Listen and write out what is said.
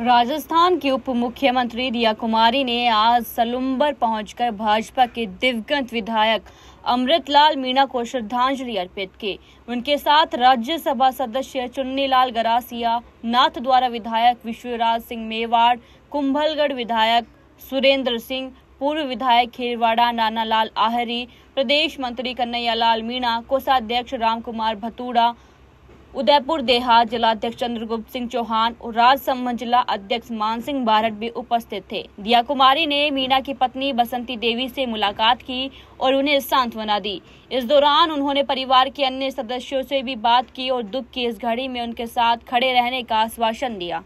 राजस्थान की उप मुख्यमंत्री रिया कुमारी ने आज सलुम्बर पहुंचकर भाजपा के दिवगंत विधायक अमृतलाल मीणा को श्रद्धांजलि अर्पित की उनके साथ राज्यसभा सदस्य चुन्नीलाल गरासिया नाथ द्वारा विधायक विश्वराज सिंह मेवाड़ कुंभलगढ़ विधायक सुरेंद्र सिंह पूर्व विधायक खेरवाड़ा नानालाल आहरी प्रदेश मंत्री कन्हैयालाल मीणा कोषाध्यक्ष राम कुमार भतूड़ा उदयपुर देहात जिलाध्यक्ष चंद्रगुप्त सिंह चौहान और राजसमंद जिला अध्यक्ष मान सिंह बारट भी उपस्थित थे दिया कुमारी ने मीना की पत्नी बसंती देवी से मुलाकात की और उन्हें सांत्वना दी इस दौरान उन्होंने परिवार के अन्य सदस्यों से भी बात की और दुख की इस घड़ी में उनके साथ खड़े रहने का आश्वासन दिया